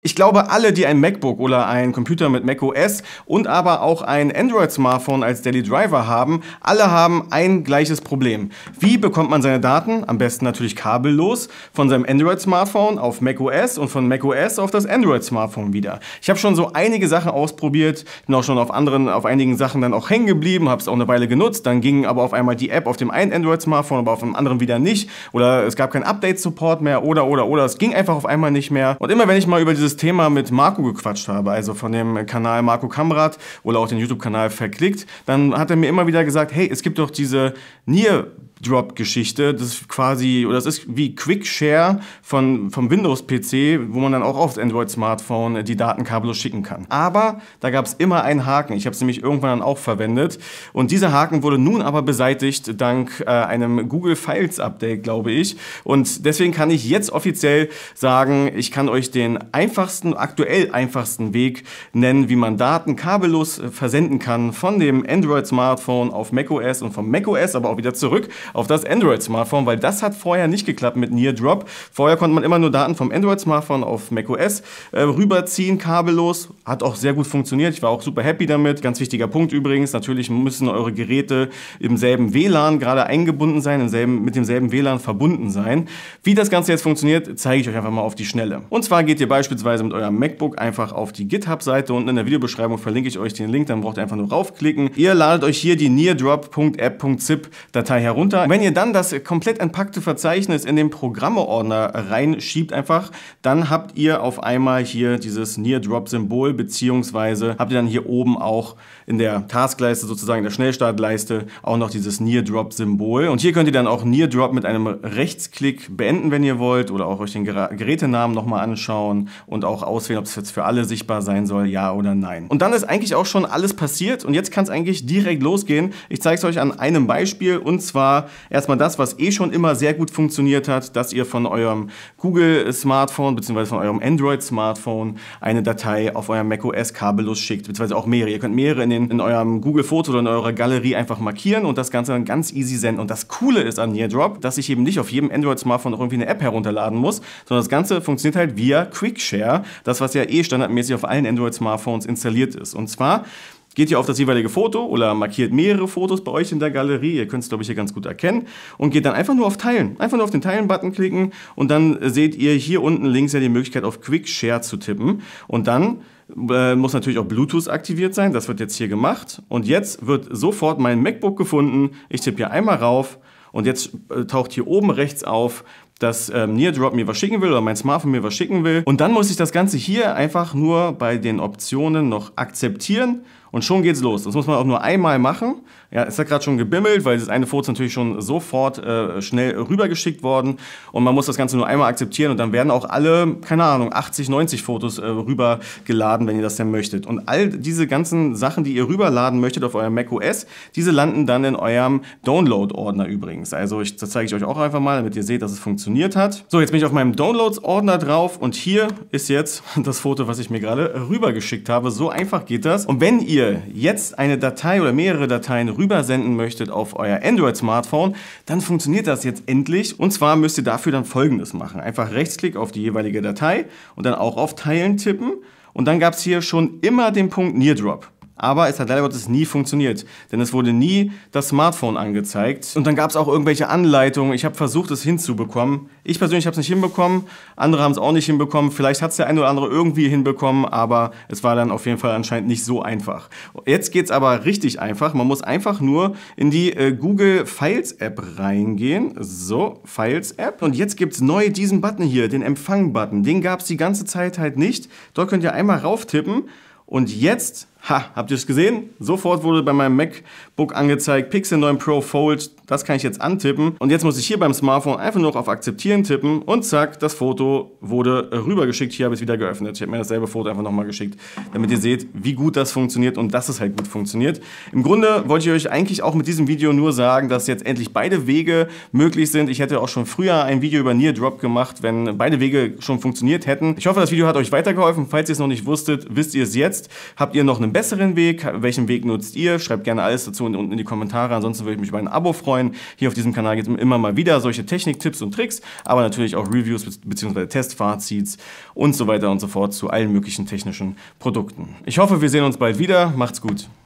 Ich glaube, alle, die ein MacBook oder ein Computer mit macOS und aber auch ein Android-Smartphone als Daily Driver haben, alle haben ein gleiches Problem. Wie bekommt man seine Daten, am besten natürlich kabellos, von seinem Android-Smartphone auf macOS und von macOS auf das Android-Smartphone wieder? Ich habe schon so einige Sachen ausprobiert, bin auch schon auf anderen, auf einigen Sachen dann auch hängen geblieben, habe es auch eine Weile genutzt, dann ging aber auf einmal die App auf dem einen Android-Smartphone, aber auf dem anderen wieder nicht oder es gab keinen Update-Support mehr oder oder oder es ging einfach auf einmal nicht mehr. Und immer wenn ich mal über dieses dieses Thema mit Marco gequatscht habe, also von dem Kanal Marco Kamrat oder auch den YouTube-Kanal verklickt, dann hat er mir immer wieder gesagt, hey, es gibt doch diese Nier- Drop-Geschichte. Das ist quasi, oder das ist wie Quick-Share von, vom Windows-PC, wo man dann auch aufs Android-Smartphone äh, die Daten kabellos schicken kann. Aber da gab es immer einen Haken. Ich habe es nämlich irgendwann dann auch verwendet. Und dieser Haken wurde nun aber beseitigt dank äh, einem Google Files Update, glaube ich. Und deswegen kann ich jetzt offiziell sagen, ich kann euch den einfachsten, aktuell einfachsten Weg nennen, wie man Daten kabellos äh, versenden kann von dem Android-Smartphone auf macOS und vom macOS aber auch wieder zurück auf das Android-Smartphone, weil das hat vorher nicht geklappt mit Near Drop. Vorher konnte man immer nur Daten vom Android-Smartphone auf macOS äh, rüberziehen, kabellos hat auch sehr gut funktioniert. Ich war auch super happy damit. Ganz wichtiger Punkt übrigens. Natürlich müssen eure Geräte im selben WLAN gerade eingebunden sein, im selben, mit demselben WLAN verbunden sein. Wie das Ganze jetzt funktioniert, zeige ich euch einfach mal auf die Schnelle. Und zwar geht ihr beispielsweise mit eurem MacBook einfach auf die GitHub-Seite. Unten in der Videobeschreibung verlinke ich euch den Link. Dann braucht ihr einfach nur raufklicken. Ihr ladet euch hier die neardrop.app.zip-Datei herunter. Wenn ihr dann das komplett entpackte Verzeichnis in den Programmeordner reinschiebt einfach, dann habt ihr auf einmal hier dieses Neardrop-Symbol beziehungsweise habt ihr dann hier oben auch in der Taskleiste sozusagen, in der Schnellstartleiste auch noch dieses Near Drop Symbol. Und hier könnt ihr dann auch Near Drop mit einem Rechtsklick beenden, wenn ihr wollt, oder auch euch den Gerätenamen nochmal anschauen und auch auswählen, ob es jetzt für alle sichtbar sein soll, ja oder nein. Und dann ist eigentlich auch schon alles passiert und jetzt kann es eigentlich direkt losgehen. Ich zeige es euch an einem Beispiel und zwar erstmal das, was eh schon immer sehr gut funktioniert hat, dass ihr von eurem Google-Smartphone bzw. von eurem Android-Smartphone eine Datei auf eurem macOS kabellos schickt, beziehungsweise auch mehrere. Ihr könnt mehrere in, den, in eurem Google Foto oder in eurer Galerie einfach markieren und das Ganze dann ganz easy senden. Und das Coole ist an Neardrop, dass ich eben nicht auf jedem Android-Smartphone irgendwie eine App herunterladen muss, sondern das Ganze funktioniert halt via Quickshare, das was ja eh standardmäßig auf allen Android-Smartphones installiert ist. Und zwar geht ihr auf das jeweilige Foto oder markiert mehrere Fotos bei euch in der Galerie, ihr könnt es glaube ich hier ganz gut erkennen und geht dann einfach nur auf Teilen, einfach nur auf den Teilen-Button klicken und dann seht ihr hier unten links ja die Möglichkeit auf Quick Share zu tippen und dann äh, muss natürlich auch Bluetooth aktiviert sein. Das wird jetzt hier gemacht. Und jetzt wird sofort mein MacBook gefunden. Ich tippe hier einmal rauf und jetzt äh, taucht hier oben rechts auf, dass ähm, Neardrop mir was schicken will oder mein Smartphone mir was schicken will. Und dann muss ich das Ganze hier einfach nur bei den Optionen noch akzeptieren und schon geht's los. Das muss man auch nur einmal machen. Ja, es hat gerade schon gebimmelt, weil das eine Foto ist natürlich schon sofort äh, schnell rübergeschickt worden. Und man muss das Ganze nur einmal akzeptieren und dann werden auch alle, keine Ahnung, 80, 90 Fotos äh, rübergeladen, wenn ihr das denn möchtet. Und all diese ganzen Sachen, die ihr rüberladen möchtet auf eurem Mac OS, diese landen dann in eurem Download-Ordner übrigens. Also ich, das zeige ich euch auch einfach mal, damit ihr seht, dass es funktioniert hat. So, jetzt bin ich auf meinem Downloads-Ordner drauf und hier ist jetzt das Foto, was ich mir gerade rübergeschickt habe. So einfach geht das. Und wenn ihr ihr jetzt eine Datei oder mehrere Dateien rübersenden möchtet auf euer Android-Smartphone, dann funktioniert das jetzt endlich. Und zwar müsst ihr dafür dann Folgendes machen. Einfach Rechtsklick auf die jeweilige Datei und dann auch auf Teilen tippen. Und dann gab es hier schon immer den Punkt Near Drop. Aber es hat leider Gottes nie funktioniert, denn es wurde nie das Smartphone angezeigt. Und dann gab es auch irgendwelche Anleitungen. Ich habe versucht, es hinzubekommen. Ich persönlich habe es nicht hinbekommen, andere haben es auch nicht hinbekommen. Vielleicht hat es der eine oder andere irgendwie hinbekommen, aber es war dann auf jeden Fall anscheinend nicht so einfach. Jetzt geht es aber richtig einfach. Man muss einfach nur in die äh, Google Files App reingehen. So, Files App. Und jetzt gibt es neu diesen Button hier, den Empfang-Button. Den gab es die ganze Zeit halt nicht. Dort könnt ihr einmal rauftippen. Und jetzt Ha, habt ihr es gesehen? Sofort wurde bei meinem MacBook angezeigt, Pixel 9 Pro Fold, das kann ich jetzt antippen. Und jetzt muss ich hier beim Smartphone einfach nur auf Akzeptieren tippen und zack, das Foto wurde rübergeschickt. Hier habe ich es wieder geöffnet. Ich habe mir dasselbe Foto einfach nochmal geschickt, damit ihr seht, wie gut das funktioniert und dass es halt gut funktioniert. Im Grunde wollte ich euch eigentlich auch mit diesem Video nur sagen, dass jetzt endlich beide Wege möglich sind. Ich hätte auch schon früher ein Video über Near Drop gemacht, wenn beide Wege schon funktioniert hätten. Ich hoffe, das Video hat euch weitergeholfen. Falls ihr es noch nicht wusstet, wisst ihr es jetzt. Habt ihr noch einen besseren Weg? Welchen Weg nutzt ihr? Schreibt gerne alles dazu unten in die Kommentare. Ansonsten würde ich mich über ein Abo freuen. Hier auf diesem Kanal gibt es immer mal wieder solche Techniktipps und Tricks, aber natürlich auch Reviews bzw. Testfazits und so weiter und so fort zu allen möglichen technischen Produkten. Ich hoffe, wir sehen uns bald wieder. Macht's gut.